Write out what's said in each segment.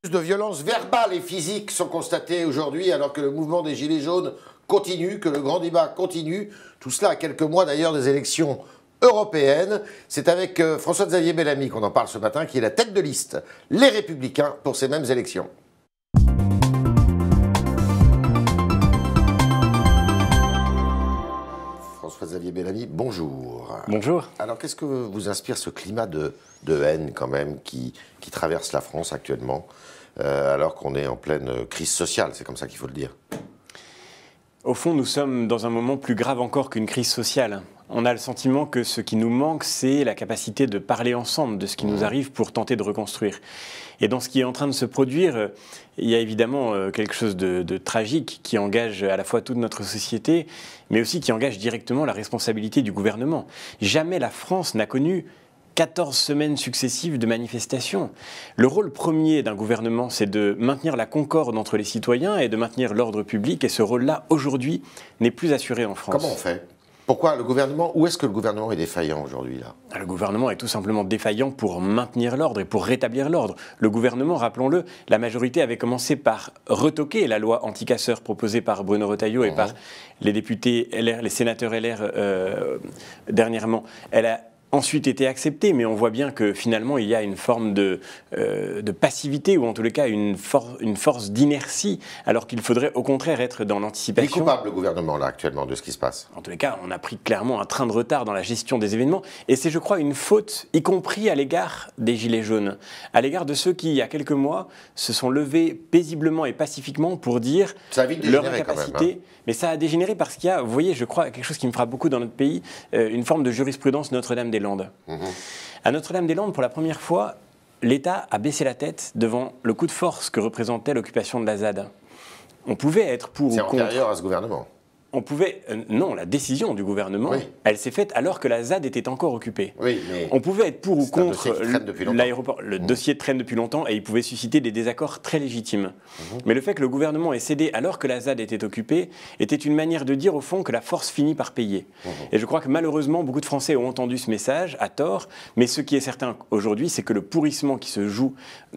Plus de violences verbales et physiques sont constatées aujourd'hui alors que le mouvement des Gilets jaunes continue, que le grand débat continue. Tout cela à quelques mois d'ailleurs des élections européennes. C'est avec euh, François-Xavier Bellamy qu'on en parle ce matin, qui est la tête de liste, les républicains, pour ces mêmes élections. xavier Bellamy, bonjour. Bonjour. Alors, qu'est-ce que vous inspire ce climat de, haine, quand même, qui, traverse la France actuellement, euh, alors qu'on est en pleine crise sociale C'est comme ça qu'il faut le dire. Au fond, nous sommes dans un moment plus grave encore qu'une crise sociale on a le sentiment que ce qui nous manque, c'est la capacité de parler ensemble de ce qui nous arrive pour tenter de reconstruire. Et dans ce qui est en train de se produire, euh, il y a évidemment euh, quelque chose de, tragique qui engage à la fois toute notre société, mais aussi qui engage directement la responsabilité du gouvernement. Jamais la France n'a connu 14 semaines successives de manifestations. Le rôle premier d'un gouvernement, c'est de maintenir la concorde entre les citoyens et de maintenir l'ordre public, et ce rôle-là, aujourd'hui, n'est plus assuré en France. Comment on fait pourquoi le gouvernement Où est-ce que le gouvernement est défaillant aujourd'hui là Le gouvernement est tout simplement défaillant pour maintenir l'ordre et pour rétablir l'ordre. Le gouvernement, rappelons-le, la majorité avait commencé par retoquer la loi anti proposée par Bruno Retailleau et mhm. par les députés LR, les sénateurs LR euh, dernièrement. Elle a ensuite été accepté, mais on voit bien que finalement il y a une forme de, euh, de passivité ou en tout les cas une, une force d'inertie, alors qu'il faudrait au contraire être dans l'anticipation. Il est coupable le gouvernement là actuellement de ce qui se passe. En tous les cas, on a pris clairement un train de retard dans la gestion des événements, et c'est je crois une faute, y compris à l'égard des Gilets jaunes, à l'égard de ceux qui il y a quelques mois se sont levés paisiblement et pacifiquement pour dire ça a vite leur Quand même, hein. Mais ça a dégénéré parce qu'il y a, vous voyez, je crois quelque chose qui me frappe beaucoup dans notre pays, euh, une forme de jurisprudence Notre-Dame des Mhm. À Notre-Dame-des-Landes, pour la première fois, l'État a baissé la tête devant le coup de force que représentait l'occupation de la ZAD. On pouvait être pour ou contre. C'est antérieur à ce gouvernement on pouvait. Euh, non, la décision du gouvernement, elle s'est faite alors que la ZAD était encore occupée. on pouvait être pour ou contre l'aéroport. Le mmh. dossier traîne depuis longtemps et il pouvait susciter des désaccords très légitimes. Mmh. Mais le fait que le gouvernement ait cédé alors que la ZAD était occupée était une manière de dire au fond que la force finit par payer. Mmh. Et je crois que malheureusement, beaucoup de Français ont entendu ce message à tort. Mais ce qui est certain aujourd'hui, c'est que le pourrissement qui se joue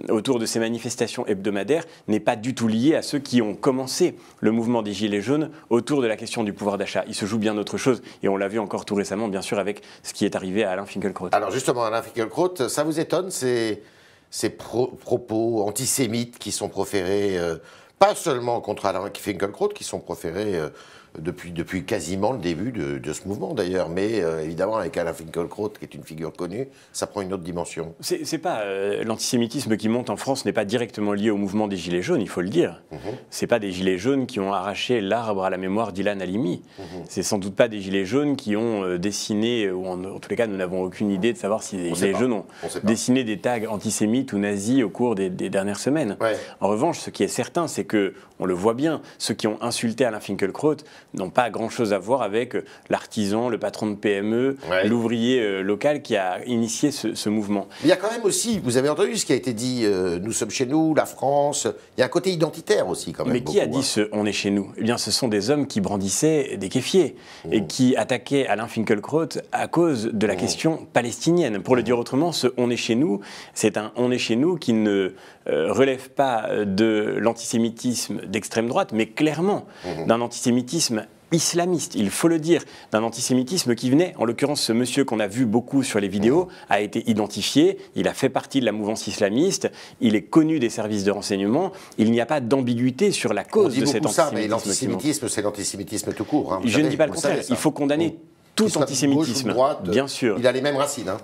euh, autour de ces manifestations hebdomadaires n'est pas du tout lié à ceux qui ont commencé le mouvement des Gilets jaunes autour de la question du pouvoir d'achat. Il se joue bien autre chose. Et on l'a vu encore tout récemment, bien sûr, avec ce qui est arrivé à Alain Finkielkraut. Alors justement, Alain Finkielkraut, ça vous étonne ces, ces propos antisémites qui sont proférés euh, pas seulement contre Alain Finkielkraut, qui sont proférés euh, depuis, depuis quasiment le début de, ce mouvement d'ailleurs. Mais euh, évidemment, avec Alain Finkielkraut, qui est une figure connue, ça prend une autre dimension. C'est pas euh, l'antisémitisme qui monte en France n'est pas directement lié au mouvement des Gilets jaunes, il faut le dire. Mhm. C'est pas des Gilets jaunes qui ont arraché l'arbre à la mémoire d'Ilan Halimi. Mhm. C'est sans doute pas des Gilets jaunes qui ont euh, dessiné, ou en, tous les cas, nous n'avons aucune idée de savoir si les Gilets jaunes ont dessiné des tags antisémites ou nazis au cours des, dernières semaines. En revanche, ce qui est certain, c'est que on le voit bien, ceux qui ont insulté Alain Finkielkraut n'ont pas grand-chose à voir avec euh, l'artisan, le patron de PME, l'ouvrier euh, local qui a initié ce, mouvement. Il y a quand même aussi, vous avez entendu ce qui a été dit, euh, nous sommes chez nous, la France, il y a un côté identitaire aussi quand même. Mais qui a dit hein. ce on est chez nous Eh bien ce sont des hommes qui brandissaient des kéfiers et mmh. qui attaquaient Alain Finkielkraut à cause de la mmh. question palestinienne. Pour le mmh. dire autrement, ce on est chez nous, c'est un on est chez nous qui ne euh, relève pas euh, de l'antisémitisme d'extrême droite, mais clairement mhm. d'un antisémitisme islamiste, il faut le dire, d'un antisémitisme qui venait, en l'occurrence ce monsieur qu'on a vu beaucoup sur les vidéos, a été identifié, il a fait partie de la mouvance islamiste, il est connu des services de renseignement, il n'y a pas d'ambiguïté sur la cause de cet antisémitisme. Ça, mais l'antisémitisme, c'est l'antisémitisme tout court. Hein. Je ne dis pas le contraire, il faut condamner tout antisémitisme, droite, bien sûr. Il a les mêmes racines. Hein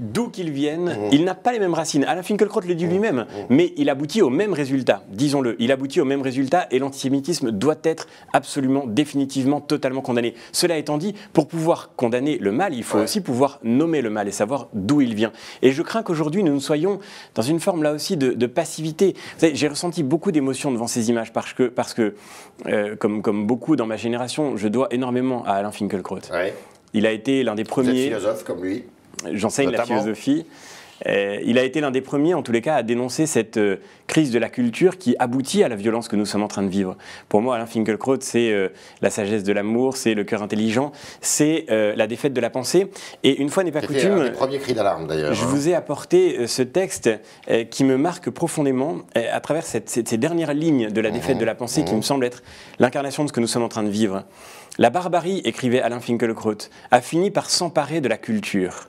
d'où qu'il vienne, mmh. il n'a pas les mêmes racines. Alain Finkielkraut le dit mmh. lui-même, mmh. mais il aboutit au même résultat, disons-le. Il aboutit au même résultat et l'antisémitisme doit être absolument, définitivement, totalement condamné. Cela étant dit, pour pouvoir condamner le mal, il faut aussi pouvoir nommer le mal et savoir d'où il vient. Et je crains qu'aujourd'hui, nous ne soyons dans une forme là aussi de, passivité. J'ai ressenti beaucoup d'émotions devant ces images parce que, parce que euh, comme, beaucoup dans ma génération, je dois énormément à Alain Finkielkraut. Il a été l'un des premiers. Vous philosophe comme lui j'enseigne la philosophie. Euh, il a été l'un des premiers, en tous les cas, à dénoncer cette euh, crise de la culture qui aboutit à la violence que nous sommes en train de vivre. Pour moi, Alain Finkielkraut, c'est euh, la sagesse de l'amour, c'est le cœur intelligent, c'est la défaite de la pensée. Et une fois n'est pas coutume, premier cri d'alarme d'ailleurs. Je hein. vous ai apporté ce texte qui me marque profondément à travers ces dernières lignes de la défaite mhm. de la pensée qui mhm. me semble être l'incarnation de ce que nous sommes en train de vivre. La barbarie, écrivait Alain Finkielkraut, a fini par s'emparer de la culture.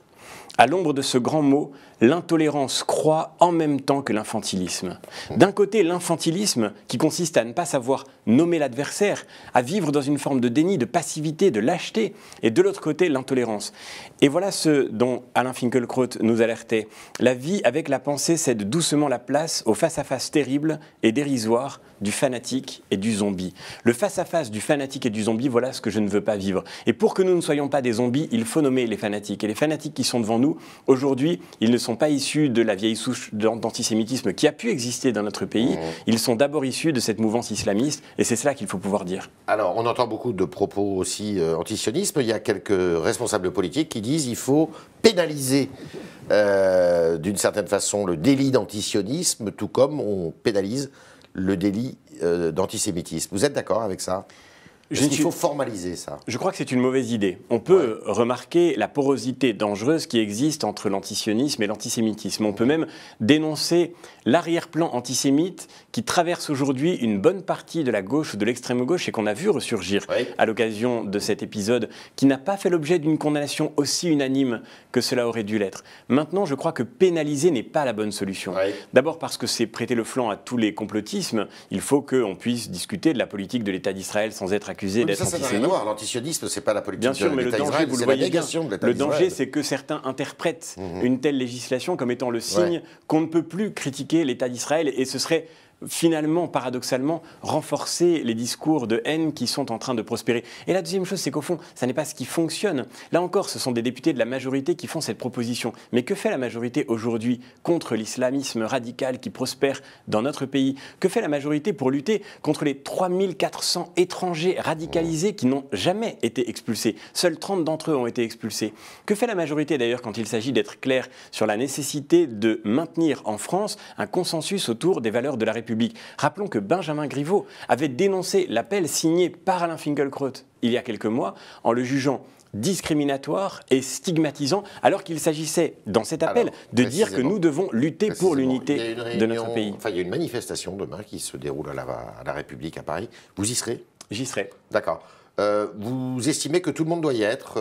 À l'ombre de ce grand mot, l'intolérance croît en même temps que l'infantilisme. D'un côté, l'infantilisme, qui consiste à ne pas savoir nommer l'adversaire, à vivre dans une forme de déni, de passivité, de lâcheté, et de l'autre côté, l'intolérance. Et voilà ce dont Alain Finkielkraut nous alertait. La vie avec la pensée cède doucement la place au face-à-face terrible et dérisoire du fanatique et du zombie. Le face-à-face -face du fanatique et du zombie, voilà ce que je ne veux pas vivre. Et pour que nous ne soyons pas des zombies, il faut nommer les fanatiques. Et les fanatiques qui sont devant nous, Aujourd'hui, ils ne sont pas issus de la vieille souche d'antisémitisme qui a pu exister dans notre pays. Mmh. Ils sont d'abord issus de cette mouvance islamiste, et c'est cela qu'il faut pouvoir dire. Alors, on entend beaucoup de propos aussi euh, antisionisme. Il y a quelques responsables politiques qui disent qu'il faut pénaliser euh, d'une certaine façon le délit d'antisionisme, tout comme on pénalise le délit euh, d'antisémitisme. Vous êtes d'accord avec ça est-ce faut formaliser ça Je crois que c'est une mauvaise idée. On peut remarquer la porosité dangereuse qui existe entre l'antisionisme et l'antisémitisme. On peut même dénoncer l'arrière-plan antisémite qui traverse aujourd'hui une bonne partie de la gauche ou de l'extrême gauche et qu'on a vu ressurgir à l'occasion de cet épisode qui n'a pas fait l'objet d'une condamnation aussi unanime que cela aurait dû l'être. Maintenant, je crois que pénaliser n'est pas la bonne solution. D'abord parce que c'est prêter le flanc à tous les complotismes. Il faut qu'on puisse discuter de la politique de l'État d'Israël sans être accusé mais Ça, ça c'est pas la politique Bien sûr, de mais le danger, vous le voyez bien. Le danger, c'est que certains interprètent mhm. une telle législation comme étant le signe qu'on ne peut plus critiquer l'État d'Israël et ce serait finalement, paradoxalement, renforcer les discours de haine qui sont en train de prospérer. Et la deuxième chose, c'est qu'au fond, ça n'est pas ce qui fonctionne. Là encore, ce sont des députés de la majorité qui font cette proposition. Mais que fait la majorité aujourd'hui contre l'islamisme radical qui prospère dans notre pays Que fait la majorité pour lutter contre les 3400 étrangers radicalisés qui n'ont jamais été expulsés Seuls 30 d'entre eux ont été expulsés. Que fait la majorité d'ailleurs quand il s'agit d'être clair sur la nécessité de maintenir en France un consensus autour des valeurs de la République Rappelons que Benjamin Griveaux avait dénoncé l'appel signé par Alain Finkielkraut il y a quelques mois en le jugeant discriminatoire et stigmatisant, alors qu'il s'agissait, dans cet appel, de dire que nous devons lutter pour l'unité de notre pays. Enfin, il y a une manifestation demain qui se déroule à la, République à Paris. Vous y serez J'y serai. D'accord. Euh, vous estimez que tout le monde doit y être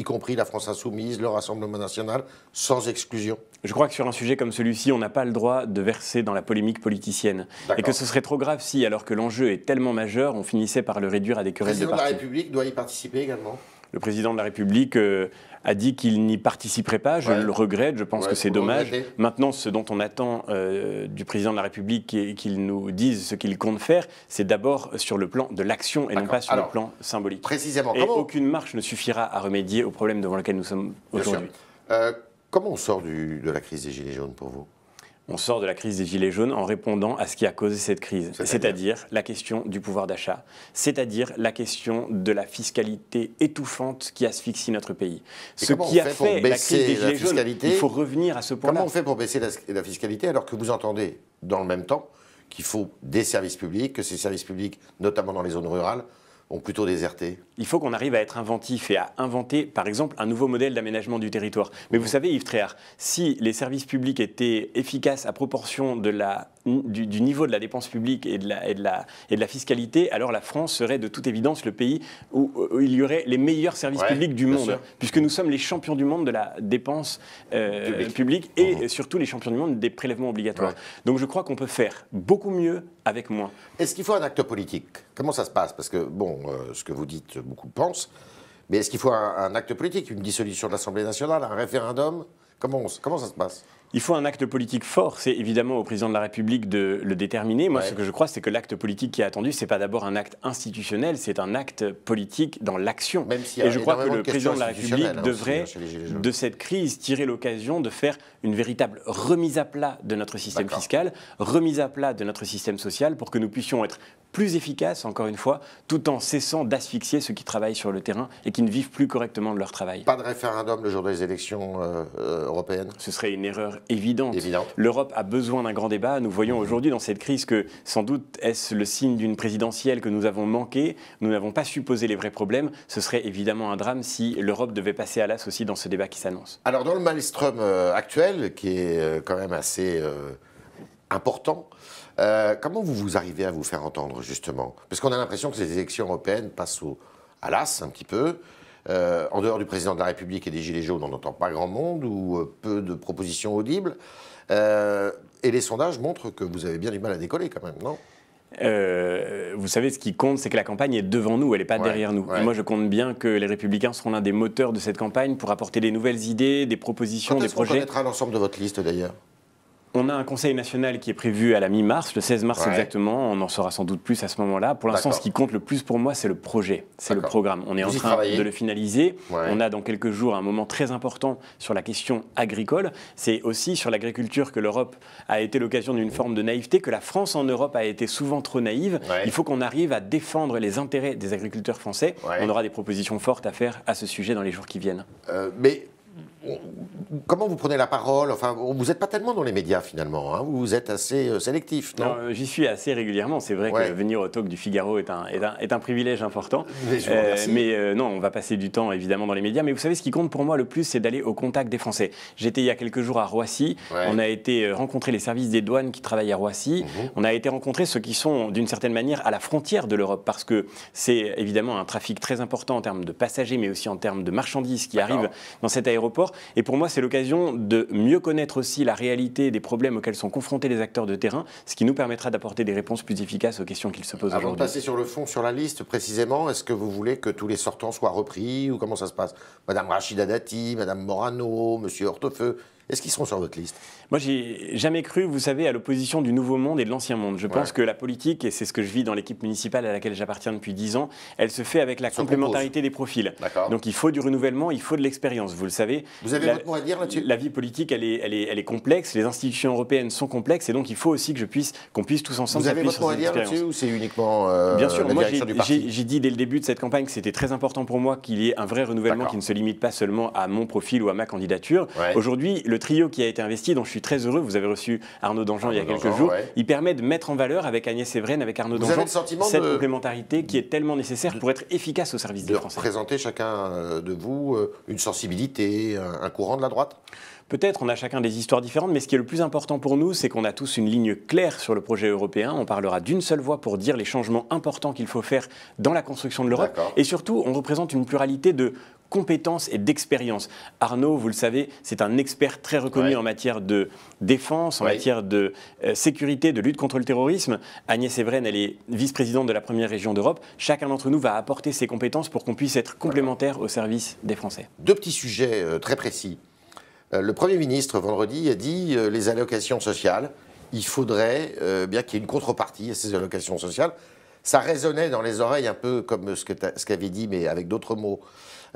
y compris la France insoumise, le Rassemblement national, sans exclusion Je crois que sur un sujet comme celui-ci, on n'a pas le droit de verser dans la polémique politicienne. Et que ce serait trop grave si, alors que l'enjeu est tellement majeur, on finissait par le réduire à des querelles de parti. Le de la République doit y participer également le président de la République euh, a dit qu'il n'y participerait pas. Je le regrette, je pense que c'est dommage. Maintenant, ce dont on attend euh, du président de la République et qu'il nous dise ce qu'il compte faire, c'est d'abord sur le plan de l'action et non pas sur le plan symbolique. Précisément. Et aucune marche ne suffira à remédier au problème devant lequel nous sommes aujourd'hui. Euh, comment on sort de la crise des Gilets jaunes pour vous on sort de la crise des Gilets jaunes en répondant à ce qui a causé cette crise, c'est-à-dire la question du pouvoir d'achat, c'est-à-dire la question de la fiscalité étouffante qui asphyxie notre pays. ce qui a la fiscalité il faut revenir à ce point-là. Comment on fait pour baisser la fiscalité alors que vous entendez dans le même temps qu'il faut des services publics, que ces services publics, notamment dans les zones rurales, ont plutôt déserté il faut qu'on arrive à être inventif et à inventer, par exemple, un nouveau modèle d'aménagement du territoire. Mais vous savez, Yves Tréard, si les services publics étaient efficaces à proportion de la, du, niveau de la dépense publique et de la, et, de la, et de la fiscalité, alors la France serait de toute évidence le pays où, il y aurait les meilleurs services publics du monde, puisque nous sommes les champions du monde de la dépense euh, publique et surtout les champions du monde des prélèvements obligatoires. Donc je crois qu'on peut faire beaucoup mieux avec moins. Est-ce qu'il faut un acte politique Comment ça se passe Parce que, bon, euh, ce que vous dites beaucoup pensent. Mais est-ce qu'il faut un, acte politique, une dissolution de l'Assemblée nationale, un référendum comment, comment ça se passe il faut un acte politique fort. C'est évidemment au président de la République de le déterminer. Moi, ce que je crois, c'est que l'acte politique qui est attendu, n'est pas d'abord un acte institutionnel, c'est un acte politique dans l'action. Et je crois que le président de la République hein, devrait, de cette crise, tirer l'occasion de faire une véritable remise à plat de notre système fiscal, remise à plat de notre système social, pour que nous puissions être plus efficaces, encore une fois, tout en cessant d'asphyxier ceux qui travaillent sur le terrain et qui ne vivent plus correctement de leur travail. Pas de référendum le jour des élections euh, euh, européennes Ce serait une erreur euh, évidente. L'Europe a besoin d'un grand débat. Nous voyons mhm. aujourd'hui dans cette crise que sans doute est-ce le signe d'une présidentielle que nous avons manqué. Nous n'avons pas su poser les vrais problèmes. Ce serait évidemment un drame si l'Europe devait passer à l'as aussi dans ce débat qui s'annonce. Alors dans le maelstrom euh, actuel, qui est euh, quand même assez important, comment vous, vous arrivez à vous faire entendre, justement Parce qu'on a l'impression que ces élections européennes passent au, à l'as un petit peu. Euh, en dehors du président de la République et des Gilets jaunes, on n'entend pas grand monde ou euh, peu de propositions audibles. Euh, et les sondages montrent que vous avez bien du mal à décoller quand même, non vous savez, ce qui compte, c'est que la campagne est devant nous, elle n'est pas derrière nous. Et moi, je compte bien que les Républicains seront l'un des moteurs de cette campagne pour apporter des nouvelles idées, des propositions, des projets. être connaîtra l'ensemble de votre liste, d'ailleurs. On a un Conseil national qui est prévu à la mi-mars, le 16 mars exactement. On en saura sans doute plus à ce moment-là. Pour l'instant, ce qui compte le plus pour moi, c'est le projet, c'est le programme. On est en train de le finaliser. On a dans quelques jours un moment très important sur la question agricole. C'est aussi sur l'agriculture que l'Europe a été l'occasion d'une forme de naïveté, que la France en Europe a été souvent trop naïve. Il faut qu'on arrive à défendre les intérêts des agriculteurs français. On aura des propositions fortes à faire à ce sujet dans les jours qui viennent. Euh, mais comment vous prenez la parole Enfin, vous n'êtes pas tellement dans les médias finalement. Hein. vous êtes assez euh, sélectif, non, euh, J'y suis assez régulièrement. C'est vrai que venir au talk du Figaro est un, est un, privilège important. Mais, euh, non, on va passer du temps évidemment dans les médias. Mais vous savez, ce qui compte pour moi le plus, c'est d'aller au contact des Français. J'étais il y a quelques jours à Roissy. On a été rencontrer les services des douanes qui travaillent à Roissy. Mhm. On a été rencontrer ceux qui sont d'une certaine manière à la frontière de l'Europe parce que c'est évidemment un trafic très important en termes de passagers, mais aussi en termes de marchandises qui arrivent dans cet aéroport et pour moi, c'est l'occasion de mieux connaître aussi la réalité des problèmes auxquels sont confrontés les acteurs de terrain, ce qui nous permettra d'apporter des réponses plus efficaces aux questions qu'ils se posent aujourd'hui. Avant de passer sur le fond, sur la liste précisément, est-ce que vous voulez que tous les sortants soient repris ou comment ça se passe Madame Rachida Dati, Madame Morano, Monsieur Hortefeux, est-ce qu'ils seront sur votre liste moi, j'ai jamais cru, vous savez, à l'opposition du nouveau monde et de l'ancien monde. Je pense que la politique, et c'est ce que je vis dans l'équipe municipale à laquelle j'appartiens depuis dix ans, elle se fait avec la complémentarité des profils. Donc il faut du renouvellement, il faut de l'expérience, vous le savez. Vous avez votre mot à dire là-dessus La vie politique, elle est, elle, est, elle est, complexe, les institutions européennes sont complexes, et donc il faut aussi que je puisse, qu'on puisse tous ensemble Vous avez votre mot à dire là-dessus ou c'est uniquement euh, Bien sûr, moi j'ai dit dès le début de cette campagne que c'était très important pour moi qu'il y ait un vrai renouvellement qui ne se limite pas seulement à mon profil ou à ma candidature. Aujourd'hui, le trio qui a été investi, dont je suis très heureux. Vous avez reçu Arnaud Dangean il y a quelques jours. Il permet de mettre en valeur avec Agnès Evren, avec Arnaud Dangean, cette complémentarité qui est tellement nécessaire pour être efficace au service de des Français. Présenter chacun euh, de vous euh, une sensibilité, un courant de la droite Peut-être, on a chacun des histoires différentes, mais ce qui est le plus important pour nous, c'est qu'on a tous une ligne claire sur le projet européen. On parlera d'une seule voix pour dire les changements importants qu'il faut faire dans la construction de l'Europe. Et surtout, on représente une pluralité de compétences et d'expérience. Arnaud, vous le savez, c'est un expert très reconnu en matière de défense, en matière de euh, sécurité, de lutte contre le terrorisme. Agnès Evren, elle est vice-présidente de la première région d'Europe. Chacun d'entre nous va apporter ses compétences pour qu'on puisse être complémentaires au service des Français. Deux petits sujets euh, très précis. Euh, le Premier ministre, vendredi, a dit les allocations sociales, il faudrait bien qu'il y ait une contrepartie à ces allocations sociales. Ça résonnait dans les oreilles un peu comme ce qu'avait dit, mais avec d'autres mots,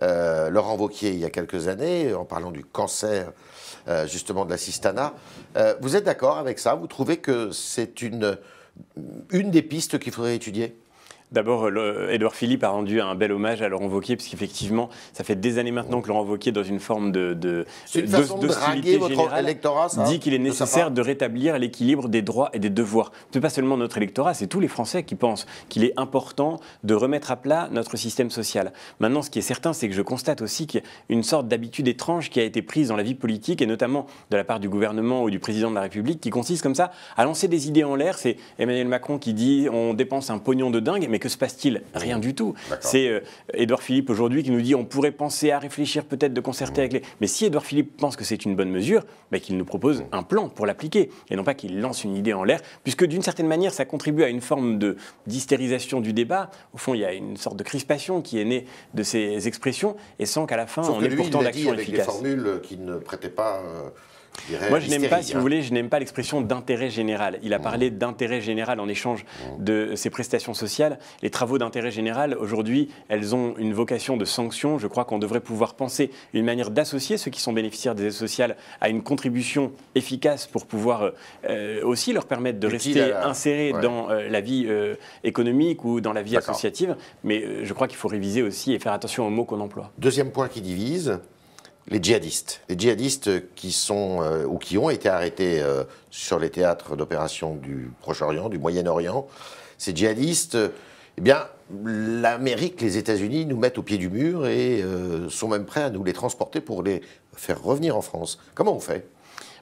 euh, Laurent Vauquier il y a quelques années, en parlant du cancer euh, justement de la cistana. Euh, vous êtes d'accord avec ça Vous trouvez que c'est une, une des pistes qu'il faudrait étudier D'abord, Edouard euh, Philippe a rendu un bel hommage à Laurent Wauquiez, puisqu'effectivement, ça fait des années maintenant que Laurent Wauquiez, dans une forme de, de, électorat, dit qu'il est nécessaire de, rétablir l'équilibre des droits et des devoirs. n'est pas seulement notre électorat, c'est tous les Français qui pensent qu'il est important de remettre à plat notre système social. Maintenant, ce qui est certain, c'est que je constate aussi qu'il y a une sorte d'habitude étrange qui a été prise dans la vie politique, et notamment de la part du gouvernement ou du président de la République, qui consiste comme ça à lancer des idées en l'air. C'est Emmanuel Macron qui dit on dépense un pognon de dingue, mais que se passe-t-il Rien mmh. du tout. C'est Edouard euh, Philippe aujourd'hui qui nous dit on pourrait penser à réfléchir peut-être de concerter mmh. avec les. Mais si Edouard Philippe pense que c'est une bonne mesure, bah, qu'il nous propose mmh. un plan pour l'appliquer et non pas qu'il lance une idée en l'air, puisque d'une certaine manière ça contribue à une forme de d'hystérisation du débat. Au fond, il y a une sorte de crispation qui est née de ces expressions et sans qu'à la fin on ait pourtant d'action efficace. des formules qui ne prêtaient pas. Euh, moi, je n'aime pas, si vous voulez, je n'aime pas l'expression d'intérêt général. Il a parlé d'intérêt général en échange mmh. de ses prestations sociales. Les travaux d'intérêt général, aujourd'hui, elles ont une vocation de sanction. Je crois qu'on devrait pouvoir penser une manière d'associer ceux qui sont bénéficiaires des aides sociales à une contribution efficace pour pouvoir euh, euh, aussi leur permettre de rester insérés dans euh, la vie économique ou dans la vie associative. Mais je crois qu'il faut réviser aussi et faire attention aux mots qu'on emploie. Deuxième point qui divise, les djihadistes. Les djihadistes qui sont euh, ou qui ont été arrêtés euh, sur les théâtres d'opération du Proche-Orient, du Moyen-Orient. Ces djihadistes, eh bien, l'Amérique, les États-Unis nous mettent au pied du mur et euh, sont même prêts à nous les transporter pour les faire revenir en France. Comment on fait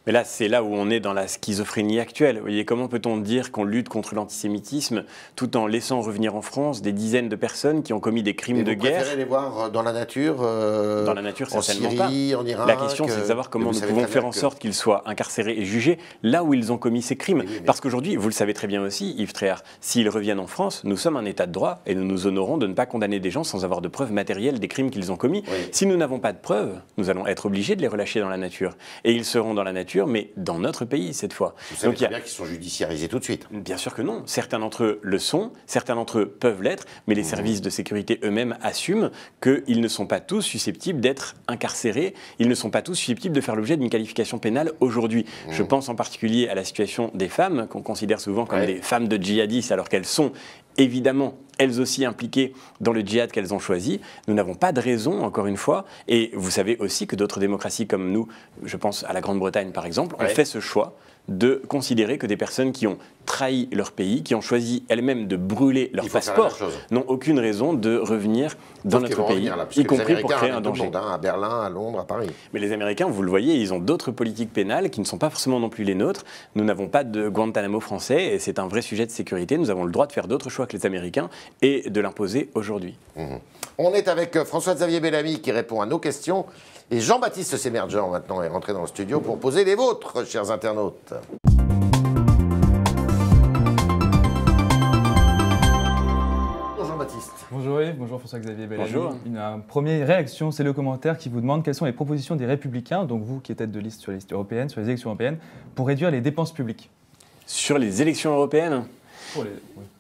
mais là, c'est là où on est dans la schizophrénie actuelle. Vous voyez, comment peut-on dire qu'on lutte contre l'antisémitisme tout en laissant revenir en France des dizaines de personnes qui ont commis des crimes de guerre guerre Vous les voir euh, dans la nature euh, Dans la nature, en Syrie, En Irak, la question, c'est de savoir euh, comment nous pouvons faire en sorte qu'ils soient incarcérés et jugés là où ils ont commis ces crimes. Parce qu'aujourd'hui, vous le savez très bien aussi, Yves s'ils reviennent en France, nous sommes un État de droit et nous nous honorons de ne pas condamner des gens sans avoir de preuves matérielles des crimes qu'ils ont commis. Si nous n'avons pas de preuves, nous allons être obligés de les relâcher dans la nature. Et ils seront dans la nature mais dans notre pays cette fois. Donc, il y a... bien qu'ils sont judiciarisés tout de suite. Bien sûr que non. Certains d'entre eux le sont, certains d'entre eux peuvent l'être, mais les mmh. services de sécurité eux-mêmes assument qu'ils ne sont pas tous susceptibles d'être incarcérés, ils ne sont pas tous susceptibles de faire l'objet d'une qualification pénale aujourd'hui. Mmh. Je pense en particulier à la situation des femmes, qu'on considère souvent comme des femmes de djihadistes alors qu'elles sont évidemment elles aussi impliquées dans le djihad qu'elles ont choisi. Nous n'avons pas de raison, encore une fois, et vous savez aussi que d'autres démocraties comme nous, je pense à la Grande-Bretagne par exemple, ont fait ce choix de considérer que des personnes qui ont trahi leur pays, qui ont choisi elles-mêmes de brûler leur passeport, n'ont aucune raison de revenir dans notre pays, y compris pour créer un danger. Hein, à Berlin, à Londres, à Paris. Mais les Américains, vous le voyez, ils ont d'autres politiques pénales qui ne sont pas forcément non plus les nôtres. Nous n'avons pas de Guantanamo français et c'est un vrai sujet de sécurité. Nous avons le droit de faire d'autres choix que les Américains et de l'imposer aujourd'hui. Mmh. On est avec euh, François-Xavier Bellamy qui répond à nos questions et Jean-Baptiste Sémergent maintenant est rentré dans le studio pour poser les vôtres, chers internautes. Bonjour Baptiste. Bonjour Yves, bonjour François-Xavier Bellet. Bonjour. Une, euh, première réaction, c'est le commentaire qui vous demande quelles sont les propositions des Républicains, donc vous qui êtes tête de liste sur les européennes, sur les élections européennes, pour réduire les dépenses publiques. Sur les élections européennes pour les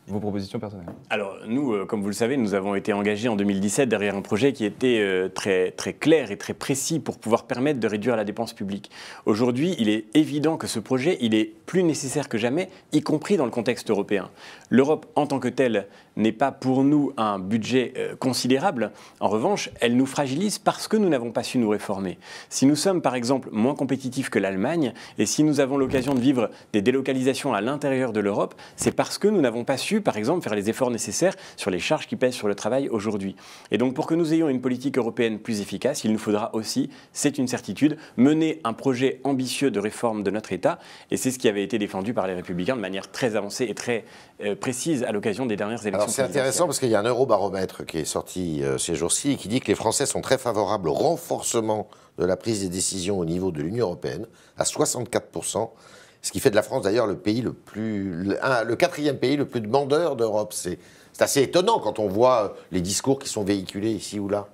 vos propositions personnelles Alors, nous, euh, comme vous le savez, nous avons été engagés en 2017 derrière un projet qui était euh, très, très clair et très précis pour pouvoir permettre de réduire la dépense publique. Aujourd'hui, il est évident que ce projet, il est plus nécessaire que jamais, y compris dans le contexte européen. L'Europe, en tant que telle, n'est pas pour nous un budget euh, considérable. En revanche, elle nous fragilise parce que nous n'avons pas su nous réformer. Si nous sommes, par exemple, moins compétitifs que l'Allemagne, et si nous avons l'occasion de vivre des délocalisations à l'intérieur de l'Europe, c'est parce que nous n'avons pas su par exemple, faire les efforts nécessaires sur les charges qui pèsent sur le travail aujourd'hui. Et donc, pour que nous ayons une politique européenne plus efficace, il nous faudra aussi, c'est une certitude, mener un projet ambitieux de réforme de notre État. Et c'est ce qui avait été défendu par les Républicains de manière très avancée et très euh, précise à l'occasion des dernières élections. Alors, c'est intéressant parce qu'il y a un eurobaromètre qui est sorti euh, ces jours-ci et qui dit que les Français sont très favorables au renforcement de la prise des décisions au niveau de l'Union européenne à 64 ce qui fait de la France d'ailleurs le pays le plus, le, quatrième pays le plus demandeur d'Europe. C'est assez étonnant quand on voit euh, les discours qui sont véhiculés ici ou là.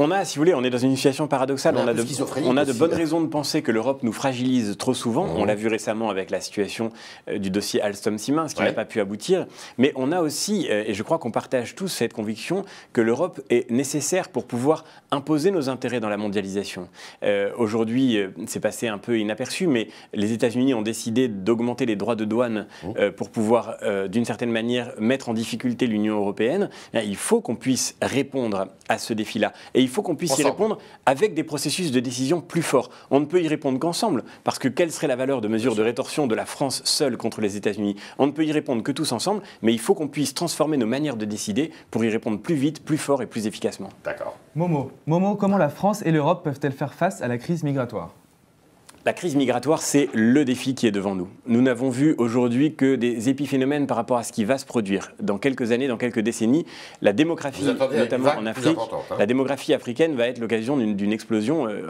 On a, si vous voulez, on est dans une situation paradoxale. On a, de, bonnes raisons de penser que l'Europe nous fragilise trop souvent. Mmh. On l'a vu récemment avec la situation euh, du dossier Alstom-Siemens, qui n'a pas pu aboutir. Mais on a aussi, euh, et je crois qu'on partage tous cette conviction, que l'Europe est nécessaire pour pouvoir imposer nos intérêts dans la mondialisation. Euh, aujourd'hui, c'est passé un peu inaperçu, mais les États-Unis ont décidé d'augmenter les droits de douane mmh. pour pouvoir, d'une certaine manière, mettre en difficulté l'Union européenne. Eh, il faut qu'on puisse répondre à ce défi-là. Et il faut qu'on puisse y répondre avec des processus de décision plus forts. On ne peut y répondre qu'ensemble, parce que quelle serait la valeur de mesure de rétorsion de la France seule contre les États-Unis On ne peut y répondre que tous ensemble, mais il faut qu'on puisse transformer nos manières de décider pour y répondre plus vite, plus fort et plus efficacement. D'accord. Momo, Momo, comment la France et l'Europe peuvent-elles faire face à la crise migratoire la crise migratoire, c'est le défi qui est devant nous. Nous n'avons vu aujourd'hui que des épiphénomènes par rapport à ce qui va se produire. Dans quelques années, dans quelques décennies, la démographie, notamment en Afrique, hein. la démographie africaine va être l'occasion d'une explosion. Euh,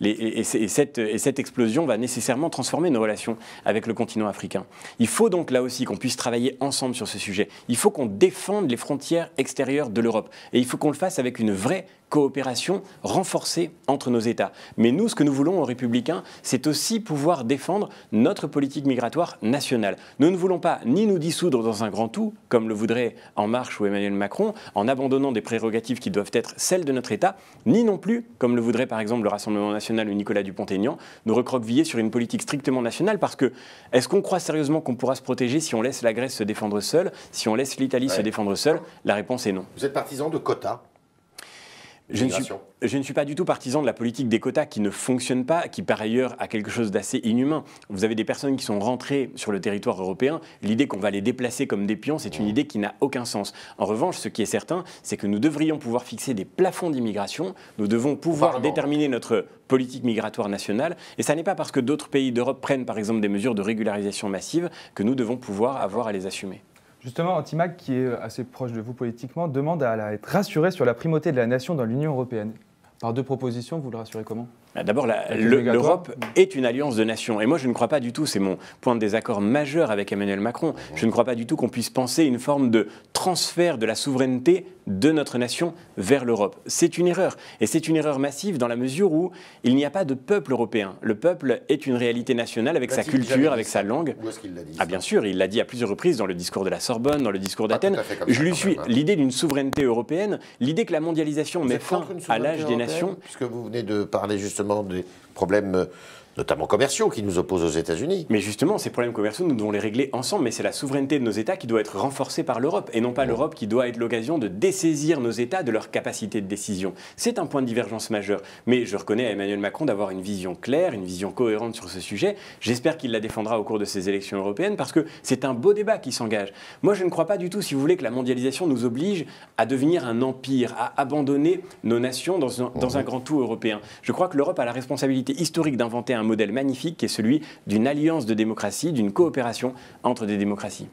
et cette explosion va nécessairement transformer nos relations avec le continent africain. Il faut donc là aussi qu'on puisse travailler ensemble sur ce sujet. Il faut qu'on défende les frontières extérieures de l'Europe. Et il faut qu'on le fasse avec une vraie coopération renforcée entre nos États. Mais nous, ce que nous voulons aux républicains, c'est aussi pouvoir défendre notre politique migratoire nationale. Nous ne voulons pas ni nous dissoudre dans un grand tout, comme le voudrait En Marche ou Emmanuel Macron, en abandonnant des prérogatives qui doivent être celles de notre État, ni non plus, comme le voudrait par exemple le Rassemblement national ou Nicolas Dupont-Aignan, nous recroqueviller sur une politique strictement nationale, parce que est-ce qu'on croit sérieusement qu'on pourra se protéger si on laisse la Grèce se défendre seule, si on laisse l'Italie se défendre seule La réponse est non. Vous êtes partisan de quotas je ne, suis, pas du tout partisan de la politique des quotas qui ne fonctionne pas, qui par ailleurs a quelque chose d'assez inhumain. Vous avez des personnes qui sont rentrées sur le territoire européen. L'idée qu'on va les déplacer comme des pions, c'est une mmh. idée qui n'a aucun sens. En revanche, ce qui est certain, c'est que nous devrions pouvoir fixer des plafonds d'immigration. Nous devons pouvoir déterminer notre politique migratoire nationale. Et ça n'est pas parce que d'autres pays d'Europe prennent par exemple des mesures de régularisation massive que nous devons pouvoir avoir à les assumer. Justement, Antimac, qui est euh, assez proche de vous politiquement, demande à être rassuré sur la primauté de la nation dans l'Union européenne. Par deux propositions, vous le rassurez comment bah, D'abord, l'Europe est une alliance de nations. Et moi, je ne crois pas du tout, c'est mon point de désaccord majeur avec Emmanuel Macron, je ne crois pas du tout qu'on puisse penser une forme de transfert de la souveraineté de notre nation vers l'Europe. C'est une erreur, et c'est une erreur massive dans la mesure où il n'y a pas de peuple européen. Le peuple est une réalité nationale avec sa culture, avec sa langue. Ah bien sûr, il l'a dit à plusieurs reprises dans le discours de la Sorbonne, dans le discours d'Athènes. Je lui suis hein. l'idée d'une souveraineté européenne, l'idée que la mondialisation met fin à l'âge des nations. Puisque vous venez de parler justement des problèmes euh, notamment commerciaux, qui nous opposent aux États-Unis. Mais justement, ces problèmes commerciaux, nous devons les régler ensemble, mais c'est la souveraineté de nos États qui doit être renforcée par l'Europe, et non pas l'Europe qui doit être l'occasion de dessaisir nos États de leur capacité de décision. C'est un point de divergence majeur, mais je reconnais à Emmanuel Macron d'avoir une vision claire, une vision cohérente sur ce sujet. J'espère qu'il la défendra au cours de ces élections européennes, parce que c'est un beau débat qui s'engage. Moi, je ne crois pas du tout, si vous voulez, que la mondialisation nous oblige à devenir un empire, à abandonner nos nations dans un, dans un grand tout européen. Je crois que l'Europe a la responsabilité historique d'inventer un modèle magnifique qui est celui d'une alliance de démocratie, d'une coopération entre des démocraties.